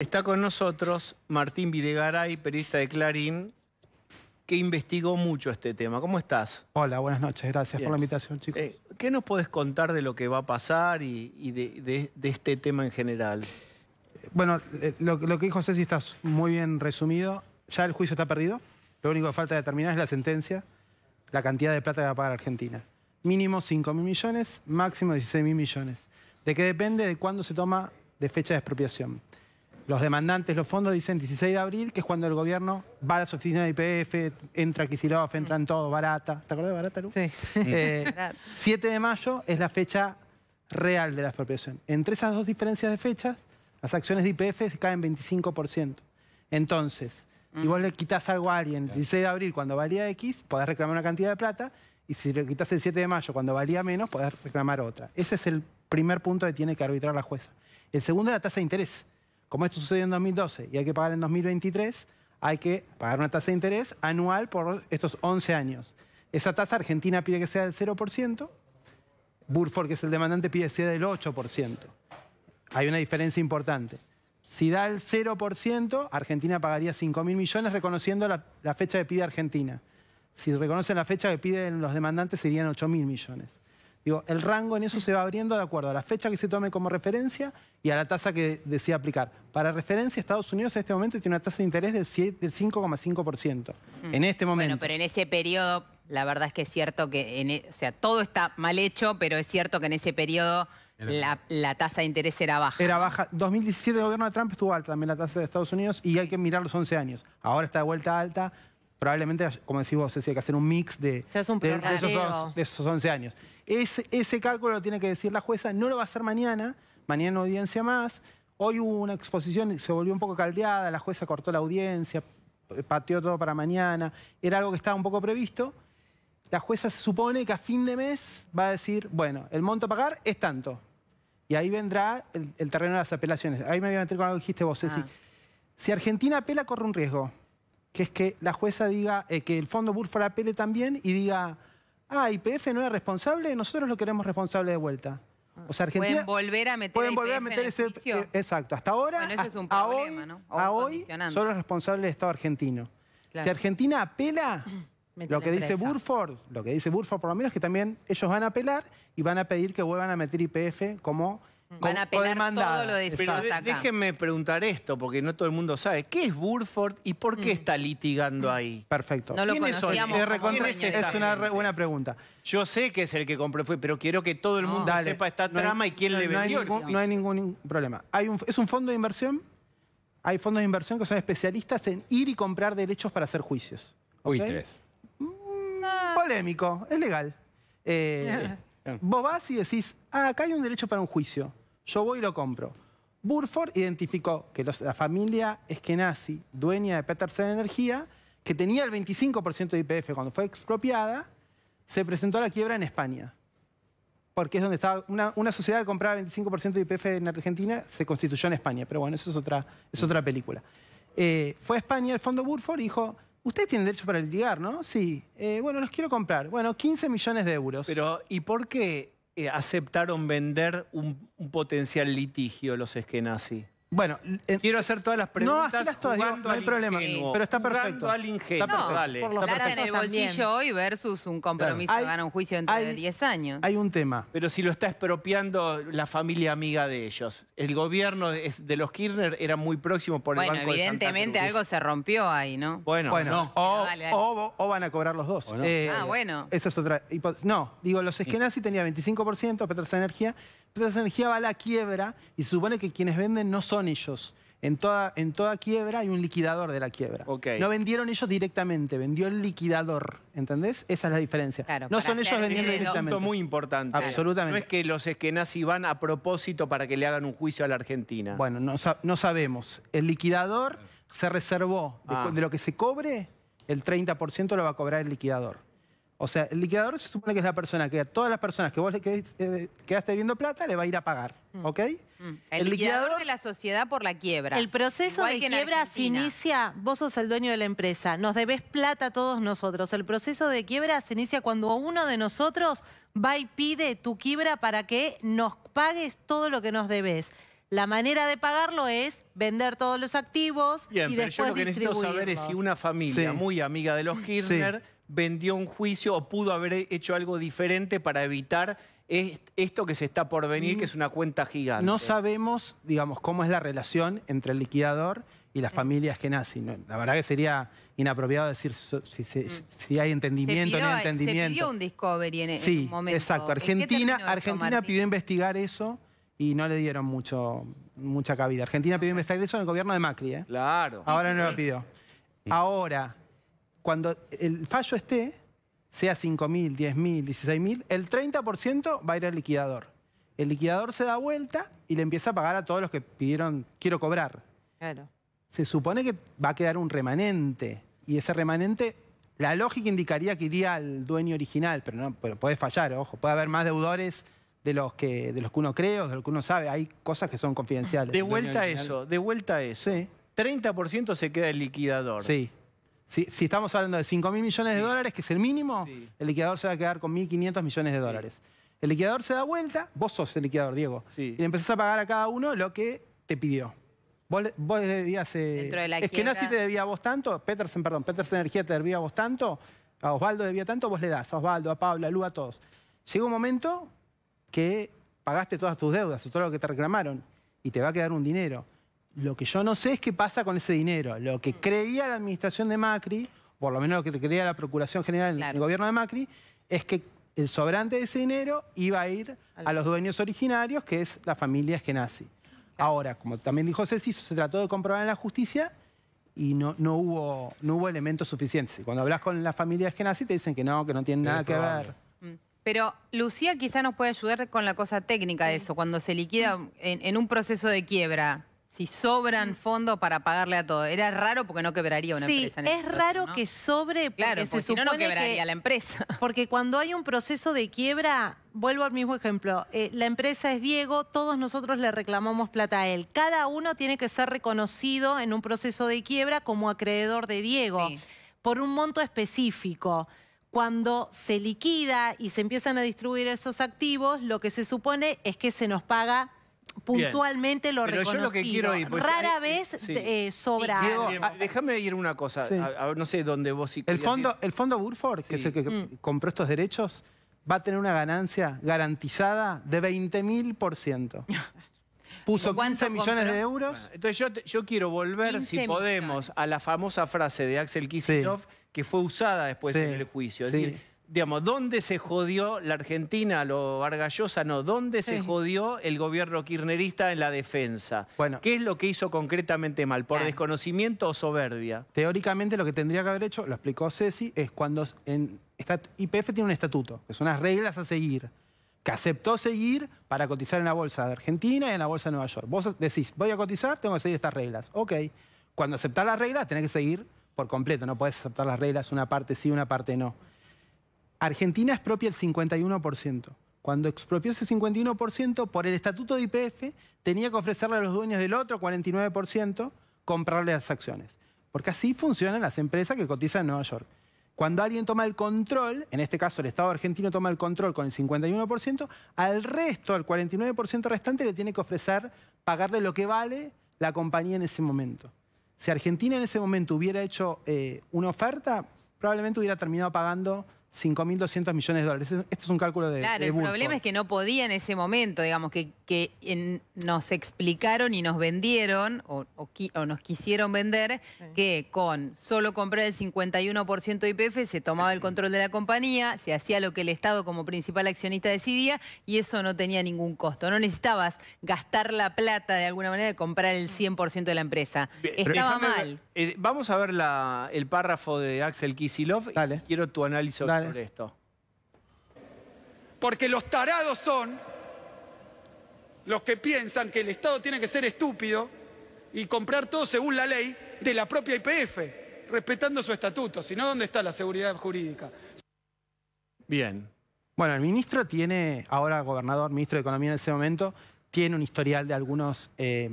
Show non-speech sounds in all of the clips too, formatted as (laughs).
Está con nosotros Martín Videgaray, periodista de Clarín, que investigó mucho este tema. ¿Cómo estás? Hola, buenas noches. Gracias por la invitación, chicos. Eh, ¿Qué nos podés contar de lo que va a pasar y, de, este tema en general? Eh, bueno, eh, lo, que dijo Ceci está muy bien resumido. Ya el juicio está perdido. Lo único que falta determinar es la sentencia, la cantidad de plata que va a pagar Argentina. Mínimo 5.000 mil millones, máximo 16 mil millones. ¿De qué depende? De cuándo se toma de fecha de expropiación los demandantes, los fondos dicen 16 de abril, que es cuando el gobierno va a las oficinas de IPF, entra Kisilov, entran todos, barata. ¿Te acuerdas de barata, Lu? Sí. 7 (laughs) eh, de mayo es la fecha real de la expropiación. Entre esas dos diferencias de fechas, las acciones de IPF caen 25%. Entonces, si vos le quitas algo a alguien 16 de abril cuando valía X, podés reclamar una cantidad de plata, y si le quitas el 7 de mayo cuando valía menos, podés reclamar otra. Ese es el primer punto que tiene que arbitrar la jueza. El segundo es la tasa de interés como esto sucedió en 2012 y hay que pagar en 2023, hay que pagar una tasa de interés anual por estos 11 años. Esa tasa Argentina pide que sea del 0%, Burford, que es el demandante, pide que sea del 8%. Hay una diferencia importante. Si da el 0%, Argentina pagaría 5.000 millones reconociendo la, fecha que pide Argentina. Si reconocen la fecha que piden los demandantes, serían 8 millones el rango en eso se va abriendo de acuerdo a la fecha que se tome como referencia y a la tasa que decida aplicar. Para referencia, Estados Unidos en este momento tiene una tasa de interés del 5,5%. Mm. En este momento. Bueno, pero en ese periodo, la verdad es que es cierto que, e, o sea, todo está mal hecho, pero es cierto que en ese periodo la, la, tasa de interés era baja. Era baja. 2017 el gobierno de Trump estuvo alta también la tasa de Estados Unidos y hay que mirar los 11 años. Ahora está de vuelta alta, probablemente, como decís vos, Ceci, hay que hacer un mix de, esos, 11 años. Ese, ese cálculo lo tiene que decir la jueza, no lo va a hacer mañana, mañana no audiencia más. Hoy hubo una exposición, se volvió un poco caldeada, la jueza cortó la audiencia, pateó todo para mañana, era algo que estaba un poco previsto. La jueza se supone que a fin de mes va a decir, bueno, el monto a pagar es tanto. Y ahí vendrá el, terreno de las apelaciones. Ahí me voy a meter con algo que dijiste vos, Ceci. Ah. Si Argentina apela, corre un riesgo que es que la jueza diga, eh, que el Fondo Burford apele también y diga, ah, IPF no era responsable, nosotros lo queremos responsable de vuelta. O sea, Argentina, pueden volver a meter, pueden ese eh, exacto. Hasta ahora, a hoy, ¿no? solo es responsable del Estado argentino. Si Argentina apela, (clears throat) lo que dice Burford, lo que dice Burford por lo menos, que también ellos van a apelar y van a pedir que vuelvan a meter IPF como Van a pelar todo lo de déjenme preguntar esto, porque no todo el mundo sabe. ¿Qué es Burford y por qué mm. está litigando ahí? Perfecto. No lo conocíamos. Es, una buena pregunta. Yo sé que es el que compró fue, pero quiero que todo el mundo sepa esta trama y quién le vendió. no hay ningún problema. es un fondo de inversión. Hay fondos de inversión que son especialistas en ir y comprar derechos para hacer juicios. Mm, ah. polémico, es legal. Eh, (laughs) vos vas y decís, ah, acá hay un derecho para un juicio. Yo voy y lo compro. Burford identificó que la familia Eskenazi, dueña de Petersen Energía, que tenía el 25% de IPF cuando fue expropiada, se presentó a la quiebra en España. Porque es donde estaba una, sociedad que compraba el 25% de IPF en Argentina, se constituyó en España. Pero bueno, eso es otra, película. Eh, fue a España el fondo Burford y dijo, Ustedes tienen derecho para litigar, ¿no? Sí. Eh, bueno, los quiero comprar. Bueno, 15 millones de euros. Pero, ¿y por qué eh, aceptaron vender un, potencial litigio los esquenazis? Bueno, eh, quiero hacer todas las preguntas. No, hacerlas todas, no hay problema. Ingenuo, pero está perfecto. al ingenio. Está perfecto. No, Dale. en el bolsillo hoy versus un compromiso que gana un juicio dentro de 10 años. Hay un tema. Pero si lo está expropiando la familia amiga de ellos. El gobierno de los Kirchner era muy próximo por el Banco evidentemente de Santa Cruz. algo se rompió ahí, ¿no? Bueno, bueno O, O, van a cobrar los dos. Eh, ah, bueno. Esa es otra hipótesis. No, digo, los Eskenazi sí. tenía 25%, Petrosa Energía, esa energía va a la quiebra y se supone que quienes venden no son ellos. En toda, en toda quiebra hay un liquidador de la quiebra. No vendieron ellos directamente, vendió el liquidador. ¿Entendés? Esa es la diferencia. no son ellos vendiendo directamente. Es muy importante. Absolutamente. No es que los esquenazis van a propósito para que le hagan un juicio a la Argentina. Bueno, no, sabemos. El liquidador se reservó. de ah. lo que se cobre, el 30% lo va a cobrar el liquidador. O sea, el liquidador se supone que es la persona que a todas las personas que vos le eh, quedaste viendo plata le va a ir a pagar, mm. ¿ok? Mm. El, liquidador, de la sociedad por la quiebra. El proceso de quiebra se inicia, vos sos el dueño de la empresa, nos debes plata a todos nosotros. El proceso de quiebra se inicia cuando uno de nosotros va y pide tu quiebra para que nos pagues todo lo que nos debes. La manera de pagarlo es vender todos los activos Bien, y después pero yo lo que necesito saber es si una familia muy amiga de los Kirchner vendió un juicio o pudo haber hecho algo diferente para evitar esto que se está por venir, que es una cuenta gigante. No sabemos, digamos, cómo es la relación entre el liquidador y las familias que nacen. La verdad que sería inapropiado decir si, mm. hay entendimiento o no hay entendimiento. Se pidió un discovery en, sí, Exacto. Argentina, Argentina pidió investigar eso y no le dieron mucho, mucha cabida. Argentina pidió investigar eso en el gobierno de Macri. ¿eh? Claro. Ahora no lo pidió. Ahora, cuando el fallo esté, sea 5.000, 10.000, 16.000, el 30% va a ir al liquidador. El liquidador se da vuelta y le empieza a pagar a todos los que pidieron, quiero cobrar. Claro. Se supone que va a quedar un remanente. Y ese remanente, la lógica indicaría que iría al dueño original, pero no, pero puede fallar, ojo, puede haber más deudores de los que, de los que uno cree o de los que uno sabe. Hay cosas que son confidenciales. De vuelta a eso, de vuelta a eso. 30% se queda el liquidador. Sí. Si, estamos hablando de 5 mil millones de dólares, que es el mínimo, el liquidador se va a quedar con 1.500 millones de dólares. El liquidador se da vuelta, vos sos el liquidador, Diego. Y le empezás a pagar a cada uno lo que te pidió. Vos, vos debías... Eh, Dentro es que te debía a vos tanto, Petersen, perdón, Petersen Energía te debía a vos tanto, a Osvaldo debía tanto, vos le das, a Osvaldo, a Pablo, a Lu, a todos. Llega un momento que pagaste todas tus deudas todo lo que te reclamaron y te va a quedar un dinero. Lo que yo no sé es qué pasa con ese dinero. Lo que mm. creía la administración de Macri, por lo menos lo que creía la Procuración General del gobierno de Macri, es que el sobrante de ese dinero iba a ir a los dueños originarios, que es la familia Eskenazi. Ahora, como también dijo Ceci, se trató de comprobar en la justicia y no, no, hubo, no hubo elementos suficientes. Cuando hablas con la familia Eskenazi te dicen que no, que no tiene nada que ver. Pero Lucía quizá nos puede ayudar con la cosa técnica de eso, cuando se liquida en, un proceso de quiebra, si sobran fondos para pagarle a todo. Era raro porque no quebraría una empresa. Sí, es raro que sobre porque claro, no, no quebraría la empresa. (laughs) Porque cuando hay un proceso de quiebra, vuelvo al mismo ejemplo, eh, la empresa es Diego, todos nosotros le reclamamos plata a él. Cada uno tiene que ser reconocido en un proceso de quiebra como acreedor de Diego por un monto específico. Cuando se liquida y se empiezan a distribuir esos activos, lo que se supone es que se nos paga puntualmente los lo Pero Yo lo que quiero ir, pues, Rara eh, vez eh, sobra. Ah, déjame ir una cosa, no sé dónde vos... Si el fondo, el fondo Burford, que es el que mm. compró estos derechos, va a tener una ganancia garantizada de 20 mil por ciento. (laughs) Puso 15 millones de euros. entonces yo, yo, quiero volver, si podemos, a la famosa frase de Axel Kissinger que fue usada después en el juicio. decir, digamos, ¿dónde se jodió la Argentina, lo Vargallosa no? ¿Dónde se jodió el gobierno kirchnerista en la defensa? Bueno, ¿Qué es lo que hizo concretamente mal? ¿Por ah. desconocimiento o soberbia? Teóricamente lo que tendría que haber hecho, lo explicó Ceci, es cuando IPF tiene un estatuto, que son unas reglas a seguir, que aceptó seguir para cotizar en la bolsa de Argentina y en la bolsa de Nueva York. Vos decís, voy a cotizar, tengo que seguir estas reglas. Ok, cuando aceptás las reglas tenés que seguir por completo, no puedes aceptar las reglas, una parte sí, una parte no. Argentina expropia el 51%. Cuando expropió ese 51%, por el estatuto de IPF, tenía que ofrecerle a los dueños del otro 49% comprarle las acciones. Porque así funcionan las empresas que cotizan en Nueva York. Cuando alguien toma el control, en este caso el Estado argentino toma el control con el 51%, al resto, al 49% restante, le tiene que ofrecer pagarle lo que vale la compañía en ese momento. Si Argentina en ese momento hubiera hecho eh, una oferta, probablemente hubiera terminado pagando 5.200 millones de dólares. Esto es un cálculo de Claro, el problema es que no podía en ese momento, digamos, que, nos explicaron y nos vendieron, o, o, nos quisieron vender, que con solo comprar el 51% de IPF se tomaba el control de la compañía, se hacía lo que el Estado como principal accionista decidía y eso no tenía ningún costo. No necesitabas gastar la plata de alguna manera de comprar el 100% de la empresa. Estaba mal. Eh, vamos a ver el párrafo de Axel Kisilov. Quiero tu análisis esto. Porque los tarados son los que piensan que el Estado tiene que ser estúpido y comprar todo según la ley de la propia IPF, respetando su estatuto. Si no, ¿dónde está la seguridad jurídica? Bien. Bueno, el ministro tiene, ahora gobernador, ministro de Economía en ese momento, tiene un historial de algunos, eh,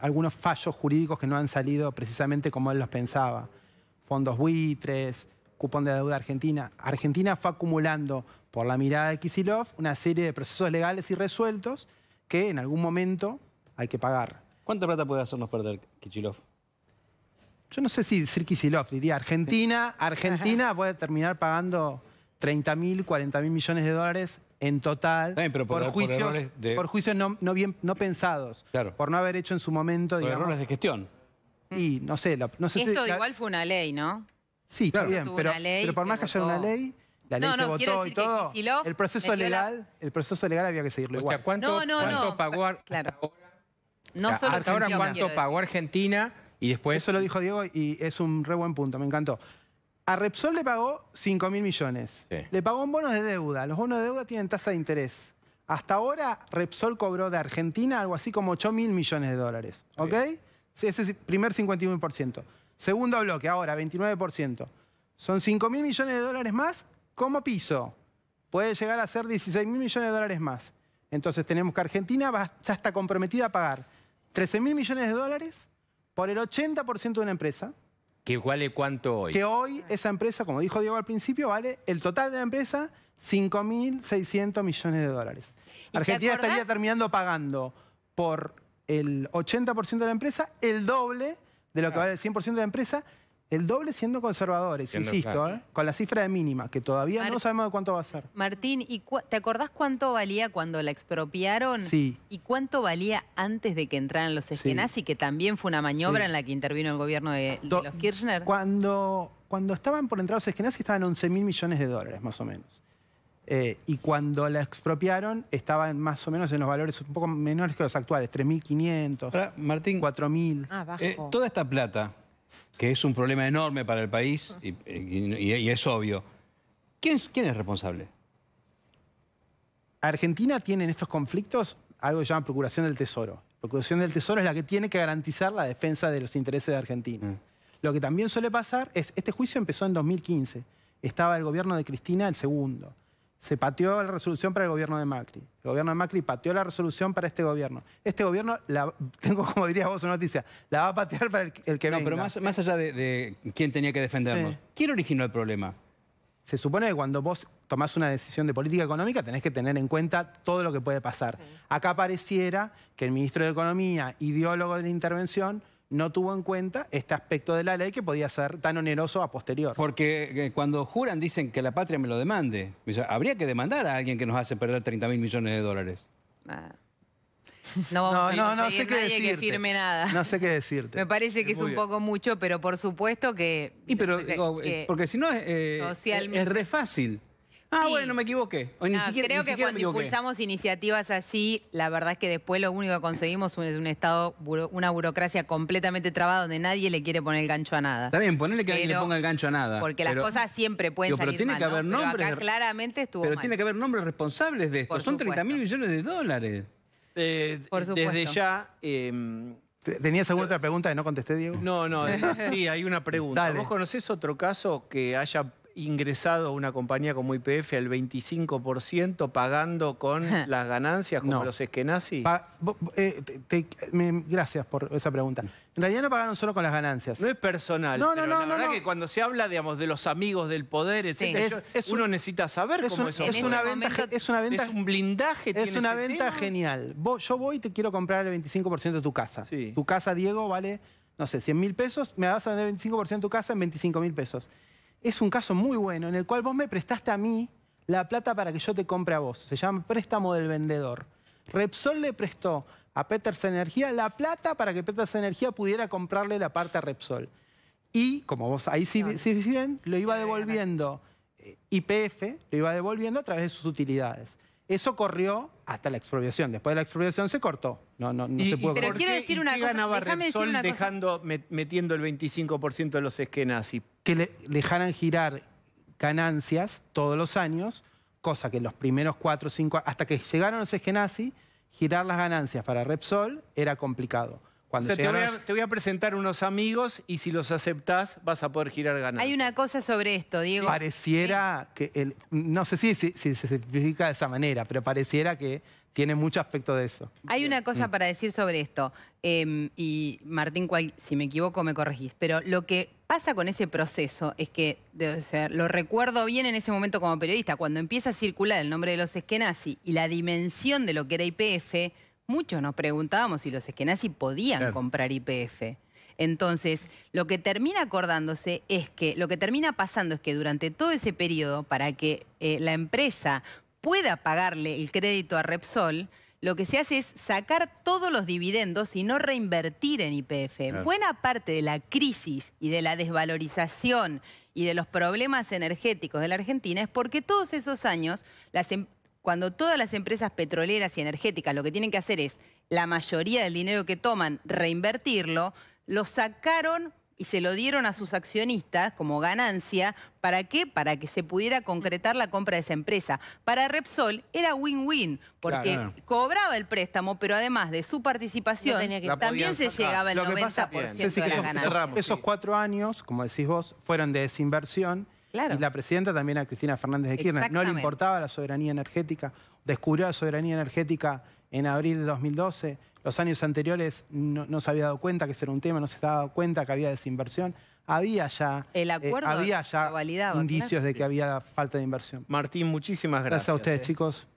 algunos fallos jurídicos que no han salido precisamente como él los pensaba. Fondos buitres, cupón de deuda argentina. Argentina fue acumulando, por la mirada de Kisilov, una serie de procesos legales irresueltos que en algún momento hay que pagar. ¿Cuánta plata puede hacernos perder Kisilov? Yo no sé si decir Kisilov, diría Argentina. Argentina puede terminar pagando 30 mil, 40 mil millones de dólares en total por, juicios, no, pensados, por no haber hecho en su momento... Por errores de gestión. Y no sé... sé Esto igual fue una ley, ¿no? Sí, bien, pero, por más que haya una ley, la ley se votó y todo, el proceso legal, el proceso legal había que seguirlo igual. ¿cuánto, pagó No hasta ahora cuánto pagó Argentina y después... Eso lo dijo Diego y es un re buen punto, me encantó. A Repsol le pagó 5 mil millones. Le pagó un bonos de deuda. Los bonos de deuda tienen tasa de interés. Hasta ahora Repsol cobró de Argentina algo así como 8 mil millones de dólares. ¿Ok? Sí. Ese es el primer 51%. Segundo bloque, ahora, 29%. Son 5.000 millones de dólares más como piso. Puede llegar a ser 16.000 millones de dólares más. Entonces tenemos que Argentina ya está comprometida a pagar 13.000 millones de dólares por el 80% de una empresa. ¿Que vale cuánto hoy? Que hoy esa empresa, como dijo Diego al principio, vale el total de la empresa 5.600 millones de dólares. Argentina estaría terminando pagando por el 80% de la empresa el doble de lo que vale el 100% de la empresa, el doble siendo conservadores, insisto, ¿eh? con la cifra de mínima, que todavía no sabemos de cuánto va a ser. Martín, ¿y ¿te acordás cuánto valía cuando la expropiaron? Sí. ¿Y cuánto valía antes de que entraran los esquenazis, que también fue una maniobra en la que intervino el gobierno de, los Kirchner? Cuando, cuando estaban por entrar los esquenazis estaban 11 mil millones de dólares, más o menos. Eh, y cuando la expropiaron estaban más o menos en los valores un poco menores que los actuales, 3.500, 4.000. Ah, eh, toda esta plata, que es un problema enorme para el país y, es obvio, ¿quién, es responsable? Argentina tiene en estos conflictos algo que se llama Procuración del Tesoro. Procuración del Tesoro es la que tiene que garantizar la defensa de los intereses de Argentina. Mm. Lo que también suele pasar es, este juicio empezó en 2015, estaba el gobierno de Cristina el segundo. Se pateó la resolución para el gobierno de Macri. El gobierno de Macri pateó la resolución para este gobierno. Este gobierno, la, (laughs) tengo como diría vos una noticia, la va a patear para el, que que no, pero más, allá de, quién tenía que defenderlo. ¿quién originó el problema? Se supone que cuando vos tomás una decisión de política económica tenés que tener en cuenta todo lo que puede pasar. Acá pareciera que el ministro de Economía, ideólogo de la intervención, no tuvo en cuenta este aspecto de la ley que podía ser tan oneroso a posterior. Porque eh, cuando juran dicen que la patria me lo demande. habría que demandar a alguien que nos hace perder 30 mil millones de dólares. Ah. No, vamos no, a no, sé qué Que firme nada. No sé qué decirte. Me parece que es, un poco mucho, pero por supuesto que... pero, porque si no, es eh, re fácil. Ah, bueno, no me equivoqué. creo que cuando impulsamos iniciativas así, la verdad es que después lo único que conseguimos es un, Estado, una burocracia completamente trabada donde nadie le quiere poner el gancho a nada. Está bien, ponerle que le ponga el gancho a nada. Porque las cosas siempre pueden digo, pero tiene que haber nombres, pero claramente estuvo Pero tiene que haber nombres responsables de esto. Son 30 mil millones de dólares. Eh, Por supuesto. Desde ya... Em, ¿Tenías alguna otra pregunta que no contesté, Diego? No, no, (laughs) sí, hay una pregunta. ¿Vos conocés otro caso que haya ingresado a una compañía como IPF al 25% pagando con (laughs) las ganancias como los esquenazis? Eh, gracias por esa pregunta. Mm. En realidad no pagaron solo con las ganancias. No es personal. No, no, no. La verdad que cuando se habla, digamos, de los amigos del poder, etc., uno necesita saber cómo es eso es una, venta, es una venta. Es un blindaje. Es una venta genial. yo voy y te quiero comprar el 25% de tu casa. Tu casa, Diego, vale, no sé, 100 mil pesos. Me vas a vender 25% de tu casa en 25 mil pesos es un caso muy bueno en el cual vos me prestaste a mí la plata para que yo te compre a vos. Se llama préstamo del vendedor. Repsol le prestó a Peters Energía la plata para que Peters Energía pudiera comprarle la parte a Repsol. Y, como vos ahí sí, bien, lo iba devolviendo eh, IPF, lo iba devolviendo a través de sus utilidades. Eso corrió hasta la expropiación. Después de la expropiación se cortó. No, no, no se puede Pero quiero decir una cosa. ganaba Repsol dejando, metiendo el 25% de los esquenazis? Que le dejaran girar ganancias todos los años, cosa que los primeros cuatro o cinco... Hasta que llegaron los esquenazis, girar las ganancias para Repsol era complicado te, voy a, presentar unos amigos y si los aceptás vas a poder girar ganas. Hay una cosa sobre esto, Diego. Pareciera que... no sé si, se simplifica de esa manera, pero pareciera que tiene mucho aspecto de eso. Hay una cosa mm. para decir sobre esto. Em, y Martín, si me equivoco me corregís, pero lo que pasa con ese proceso es que, o sea, lo recuerdo bien en ese momento como periodista, cuando empieza a circular el nombre de los esquenazis y la dimensión de lo que era IPF Muchos nos preguntábamos si los esquenazis podían comprar IPF. Entonces, lo que termina acordándose es que, lo que termina pasando es que durante todo ese periodo, para que eh, la empresa pueda pagarle el crédito a Repsol, lo que se hace es sacar todos los dividendos y no reinvertir en IPF. Buena parte de la crisis y de la desvalorización y de los problemas energéticos de la Argentina es porque todos esos años las, em cuando todas las empresas petroleras y energéticas lo que tienen que hacer es la mayoría del dinero que toman reinvertirlo, lo sacaron y se lo dieron a sus accionistas como ganancia. ¿Para qué? Para que se pudiera concretar la compra de esa empresa. Para Repsol era win-win, porque cobraba el préstamo, pero además de su participación, también se llegaba el lo 90% Esos cuatro años, como decís vos, fueron de desinversión y la presidenta también a Cristina Fernández de Kirchner. No le importaba la soberanía energética. Descubrió la soberanía energética en abril de 2012. Los años anteriores no, se había dado cuenta que ese era un tema, no se había dado cuenta que había desinversión. Había ya, eh, había ya indicios de que había falta de inversión. Martín, muchísimas gracias. Gracias a ustedes, eh. chicos.